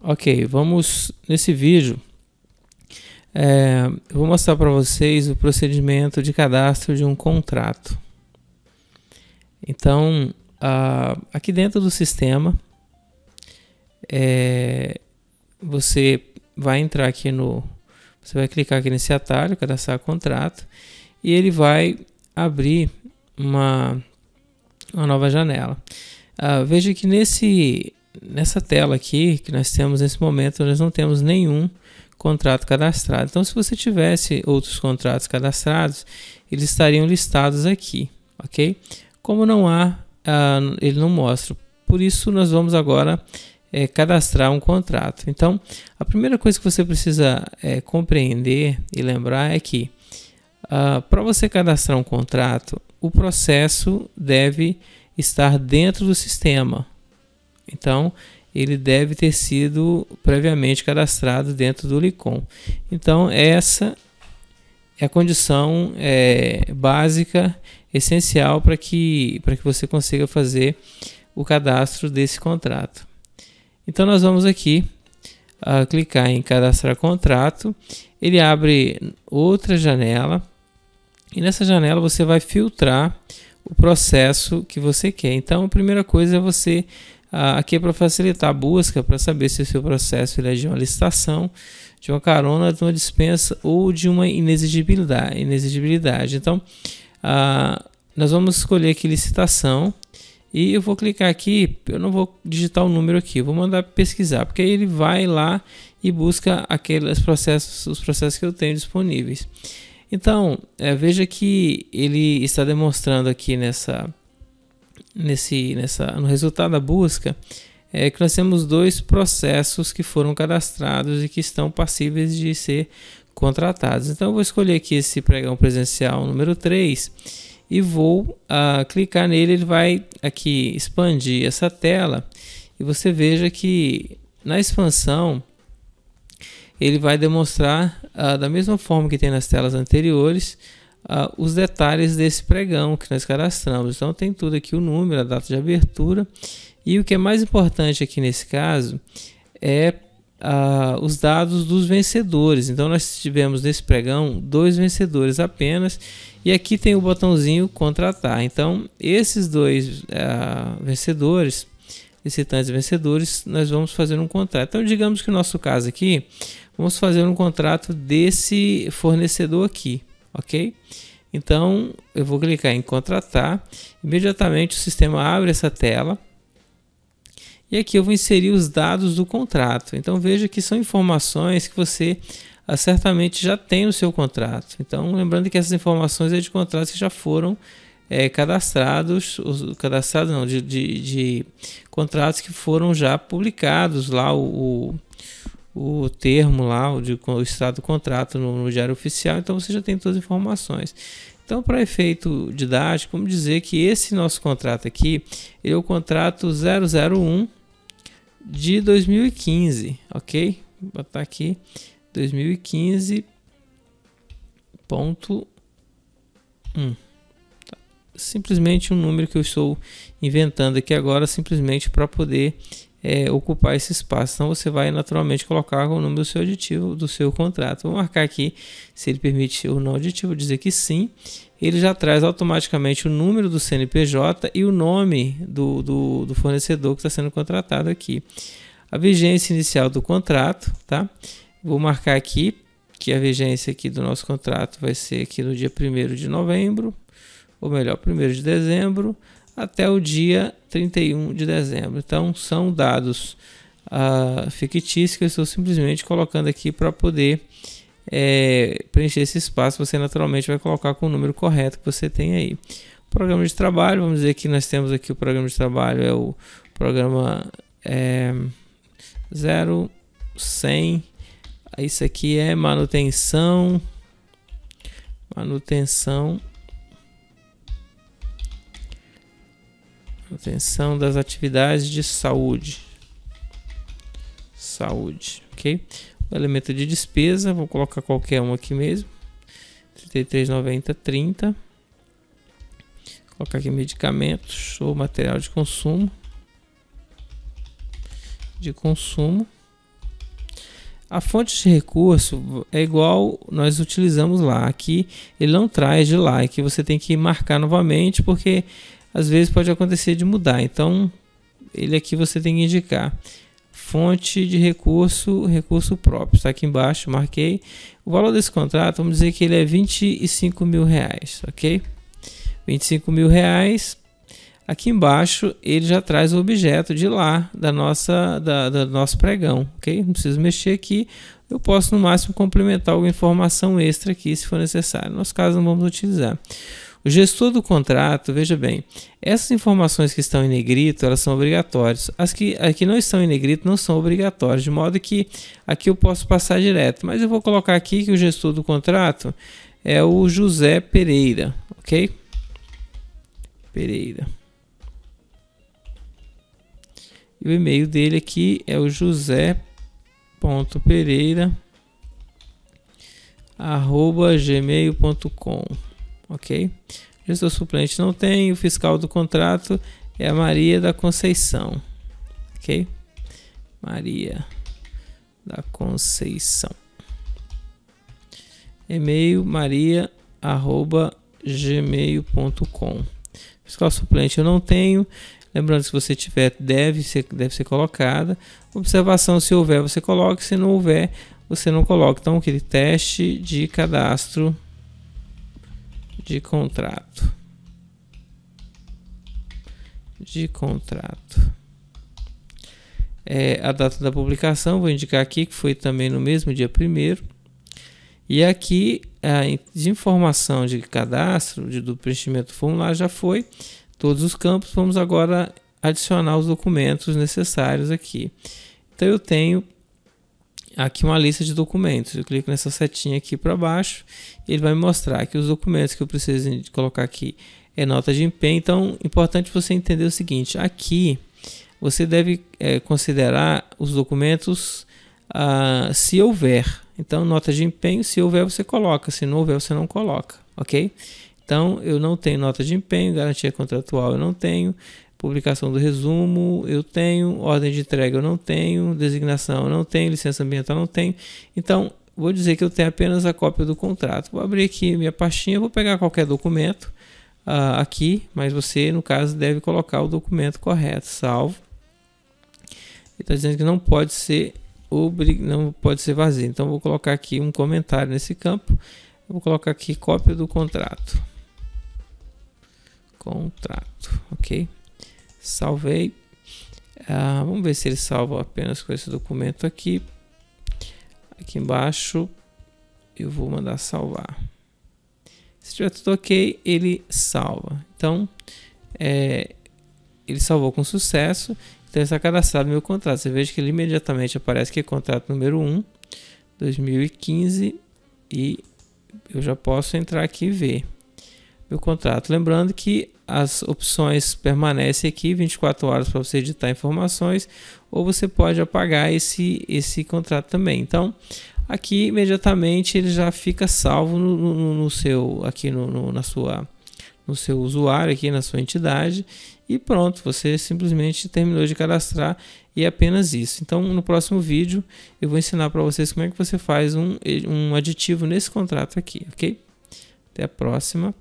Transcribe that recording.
Ok, vamos nesse vídeo. É, eu vou mostrar para vocês o procedimento de cadastro de um contrato. Então, a, aqui dentro do sistema, é, você vai entrar aqui no, você vai clicar aqui nesse atalho, cadastrar contrato, e ele vai abrir uma, uma nova janela. Uh, veja que nesse nessa tela aqui que nós temos nesse momento, nós não temos nenhum contrato cadastrado. Então, se você tivesse outros contratos cadastrados, eles estariam listados aqui, ok? Como não há, uh, ele não mostra. Por isso, nós vamos agora é, cadastrar um contrato. Então, a primeira coisa que você precisa é, compreender e lembrar é que uh, para você cadastrar um contrato, o processo deve estar dentro do sistema, então, ele deve ter sido previamente cadastrado dentro do LICOM. Então, essa é a condição é, básica, essencial para que, que você consiga fazer o cadastro desse contrato. Então, nós vamos aqui ah, clicar em cadastrar contrato. Ele abre outra janela e nessa janela você vai filtrar o processo que você quer. Então, a primeira coisa é você ah, aqui é para facilitar a busca para saber se o seu processo é de uma licitação, de uma carona, de uma dispensa ou de uma inexigibilidade. inexigibilidade. Então, a, ah, nós vamos escolher aqui licitação e eu vou clicar aqui, eu não vou digitar o número aqui, vou mandar pesquisar, porque aí ele vai lá e busca aqueles processos, os processos que eu tenho disponíveis. Então, é, veja que ele está demonstrando aqui nessa nesse, nessa, no resultado da busca é que nós temos dois processos que foram cadastrados e que estão passíveis de ser contratados. Então eu vou escolher aqui esse pregão presencial número 3 e vou ah, clicar nele, ele vai aqui expandir essa tela e você veja que na expansão ele vai demonstrar ah, da mesma forma que tem nas telas anteriores ah, os detalhes desse pregão que nós cadastramos. Então tem tudo aqui o número, a data de abertura e o que é mais importante aqui nesse caso é ah, os dados dos vencedores. Então nós tivemos nesse pregão dois vencedores apenas e aqui tem o botãozinho contratar. Então esses dois ah, vencedores licitantes vencedores, nós vamos fazer um contrato. Então, digamos que no nosso caso aqui, vamos fazer um contrato desse fornecedor aqui ok? Então eu vou clicar em contratar, imediatamente o sistema abre essa tela e aqui eu vou inserir os dados do contrato. Então veja que são informações que você ah, certamente já tem no seu contrato. Então lembrando que essas informações é de contratos que já foram é, cadastrados, os, cadastrados não, de, de, de, contratos que foram já publicados lá o, o termo lá, o, de, o estado do contrato no, no diário oficial, então você já tem todas as informações. Então, para efeito didático, vamos dizer que esse nosso contrato aqui é o contrato 001 de 2015, ok? Vou botar aqui 2015 ponto tá. Simplesmente um número que eu estou inventando aqui agora, simplesmente para poder é, ocupar esse espaço. Então você vai naturalmente colocar o número do seu aditivo do seu contrato. Vou marcar aqui se ele permite ou não aditivo, dizer que sim. Ele já traz automaticamente o número do CNPJ e o nome do, do, do fornecedor que está sendo contratado aqui. A vigência inicial do contrato, tá? Vou marcar aqui que a vigência aqui do nosso contrato vai ser aqui no dia 1 de novembro, ou melhor, 1 de dezembro até o dia 31 de dezembro. Então são dados uh, fictícios que eu estou simplesmente colocando aqui para poder é, preencher esse espaço. Você naturalmente vai colocar com o número correto que você tem aí. Programa de trabalho, vamos dizer que nós temos aqui o programa de trabalho, é o programa é, 0100. Isso aqui é manutenção, manutenção Atenção das atividades de saúde. Saúde, ok? O elemento de despesa, vou colocar qualquer um aqui mesmo. 33,90, 30. Vou colocar aqui medicamentos ou material de consumo. De consumo. A fonte de recurso é igual nós utilizamos lá. Aqui ele não traz de lá, é que você tem que marcar novamente porque às vezes pode acontecer de mudar. Então, ele aqui você tem que indicar fonte de recurso, recurso próprio. Está aqui embaixo, marquei. O valor desse contrato, vamos dizer que ele é 25 mil reais, ok? 25 mil reais. Aqui embaixo ele já traz o objeto de lá da nossa da, da nosso pregão, ok? Não preciso mexer aqui. Eu posso no máximo complementar alguma informação extra aqui, se for necessário. No nosso caso não vamos utilizar. O gestor do contrato, veja bem, essas informações que estão em negrito, elas são obrigatórias. As que, as que não estão em negrito não são obrigatórias, de modo que aqui eu posso passar direto. Mas eu vou colocar aqui que o gestor do contrato é o José Pereira, ok? Pereira. E o e-mail dele aqui é o Pereira. arroba gmail.com ok? Gestor suplente não tem, o fiscal do contrato é a Maria da Conceição, ok? Maria da Conceição. E-mail maria@gmail.com. Fiscal suplente eu não tenho. Lembrando, que se você tiver, deve ser, deve ser colocada. Observação, se houver, você coloca. Se não houver, você não coloca. Então, aquele teste de cadastro de contrato de contrato é, a data da publicação vou indicar aqui que foi também no mesmo dia primeiro e aqui a informação de cadastro de, do preenchimento do formulário já foi todos os campos vamos agora adicionar os documentos necessários aqui então eu tenho aqui uma lista de documentos. Eu clico nessa setinha aqui para baixo e ele vai me mostrar que os documentos que eu preciso colocar aqui é nota de empenho. Então, importante você entender o seguinte: aqui você deve é, considerar os documentos ah, se houver. Então, nota de empenho, se houver, você coloca, se não houver, você não coloca, ok? Então, eu não tenho nota de empenho, garantia contratual eu não tenho, publicação do resumo eu tenho, ordem de entrega eu não tenho, designação eu não tenho, licença ambiental eu não tenho. Então, vou dizer que eu tenho apenas a cópia do contrato. Vou abrir aqui minha pastinha, vou pegar qualquer documento uh, aqui, mas você, no caso, deve colocar o documento correto, salvo. Está dizendo que não pode ser obrig... não pode ser vazio. Então, vou colocar aqui um comentário nesse campo. Vou colocar aqui cópia do contrato. Contrato, ok? Salvei. Ah, vamos ver se ele salva apenas com esse documento aqui. Aqui embaixo eu vou mandar salvar. Se tiver tudo ok, ele salva. Então, é, ele salvou com sucesso. Então, está cadastrado no meu contrato. Você veja que ele imediatamente aparece que é contrato número 1, 2015. E eu já posso entrar aqui e ver meu contrato. Lembrando que as opções permanecem aqui 24 horas para você editar informações ou você pode apagar esse, esse contrato também. Então, aqui imediatamente ele já fica salvo no, no, no seu aqui no, no, na sua no seu usuário aqui na sua entidade e pronto você simplesmente terminou de cadastrar e é apenas isso então no próximo vídeo eu vou ensinar para vocês como é que você faz um, um aditivo nesse contrato aqui ok até a próxima